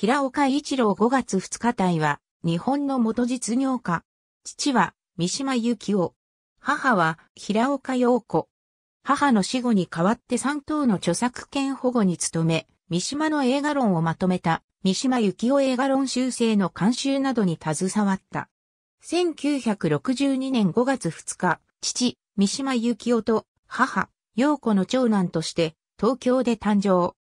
平岡一郎5月2日隊は、日本の元実業家。父は、三島由紀夫。母は、平岡洋子。母の死後に代わって3等の著作権保護に努め、三島の映画論をまとめた、三島由紀夫映画論修正の監修などに携わった。1962年5月2日、父、三島由紀夫と、母、洋子の長男として、東京で誕生。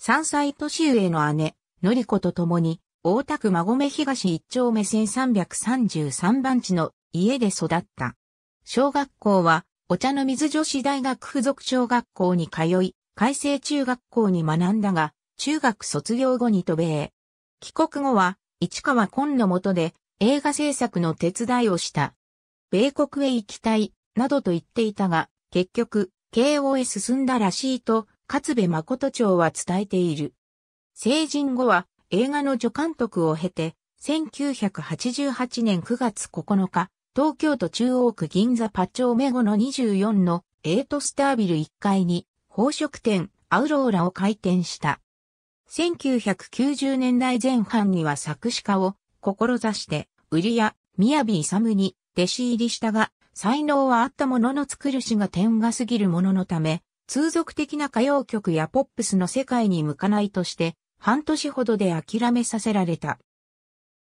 3歳年上の姉、のり子と共に、大田区馬込東一丁目1 333番地の家で育った。小学校は、お茶の水女子大学附属小学校に通い、海星中学校に学んだが、中学卒業後に渡米帰国後は、市川紺の下で映画制作の手伝いをした。米国へ行きたい、などと言っていたが、結局、慶応へ進んだらしいと、勝部誠町は伝えている。成人後は映画の助監督を経て、1988年9月9日、東京都中央区銀座パョ丁メゴの24のエイトスタービル1階に宝飾店アウローラを開店した。1990年代前半には作詞家を志して、売り屋、宮城勇に弟子入りしたが、才能はあったものの作るしが点が過ぎるもののため、通俗的な歌謡曲やポップスの世界に向かないとして、半年ほどで諦めさせられた。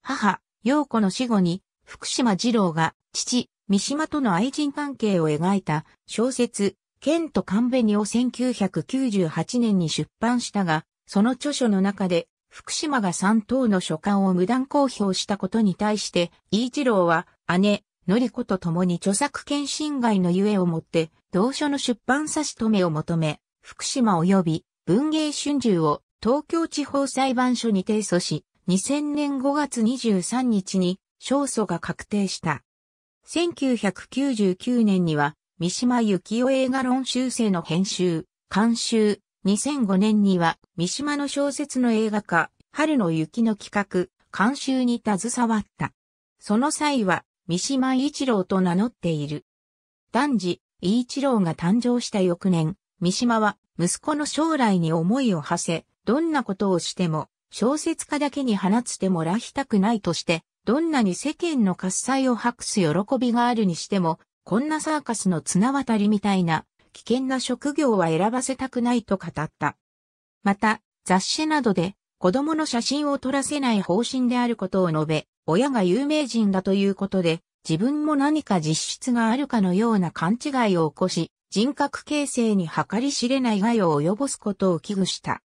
母、陽子の死後に、福島二郎が父、三島との愛人関係を描いた小説、剣と勘紅を1998年に出版したが、その著書の中で、福島が三等の書簡を無断公表したことに対して、イ一郎は姉、のり子と共に著作権侵害のゆえをもって、同書の出版差し止めを求め、福島及び文芸春秋を東京地方裁判所に提訴し、2000年5月23日に勝訴が確定した。1999年には、三島由紀夫映画論修正の編集、監修、2005年には、三島の小説の映画化、春の雪の企画、監修に携わった。その際は、三島一郎と名乗っている。男児、一郎が誕生した翌年、三島は息子の将来に思いを馳せ、どんなことをしても、小説家だけに放つ手もらしたくないとして、どんなに世間の喝采を吐くす喜びがあるにしても、こんなサーカスの綱渡りみたいな危険な職業は選ばせたくないと語った。また、雑誌などで子供の写真を撮らせない方針であることを述べ、親が有名人だということで、自分も何か実質があるかのような勘違いを起こし、人格形成に計り知れない害を及ぼすことを危惧した。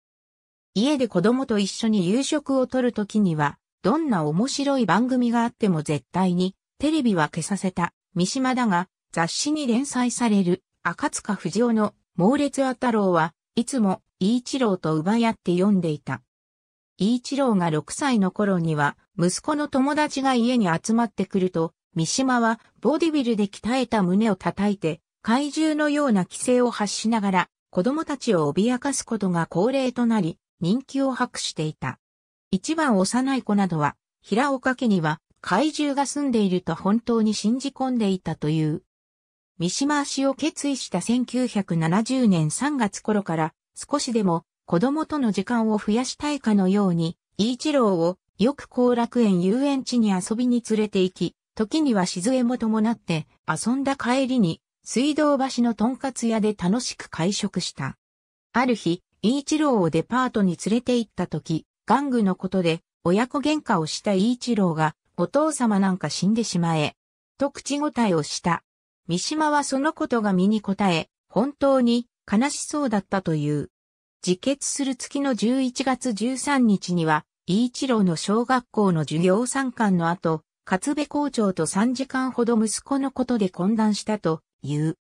家で子供と一緒に夕食をとるときには、どんな面白い番組があっても絶対に、テレビは消させた、三島だが、雑誌に連載される、赤塚不二夫の猛烈あ太郎は、いつも、イ一郎と奪い合って読んでいた。イ一郎が6歳の頃には、息子の友達が家に集まってくると、三島はボディビルで鍛えた胸を叩いて、怪獣のような規制を発しながら、子供たちを脅かすことが恒例となり、人気を博していた。一番幼い子などは、平岡家には怪獣が住んでいると本当に信じ込んでいたという。三島足を決意した1970年3月頃から少しでも子供との時間を増やしたいかのように、イ一郎をよく後楽園遊園地に遊びに連れて行き、時には静江も伴って遊んだ帰りに水道橋のとんかつ屋で楽しく会食した。ある日、イ一郎をデパートに連れて行った時、玩具のことで親子喧嘩をしたイ一郎が、お父様なんか死んでしまえ、と口答えをした。三島はそのことが身に応え、本当に悲しそうだったという。自決する月の11月13日には、イ一郎の小学校の授業参観の後、勝部校長と3時間ほど息子のことで懇談したという。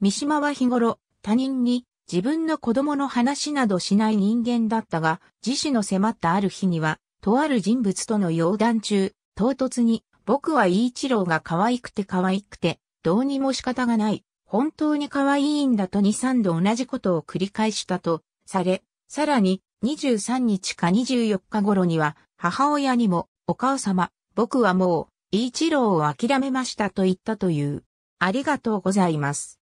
三島は日頃、他人に自分の子供の話などしない人間だったが、自死の迫ったある日には、とある人物との洋談中、唐突に、僕はイ一郎が可愛くて可愛くて、どうにも仕方がない。本当に可愛いんだと2、3度同じことを繰り返したと、され、さらに、23日か24日頃には、母親にも、お母様、僕はもう、イ一郎を諦めましたと言ったという。ありがとうございます。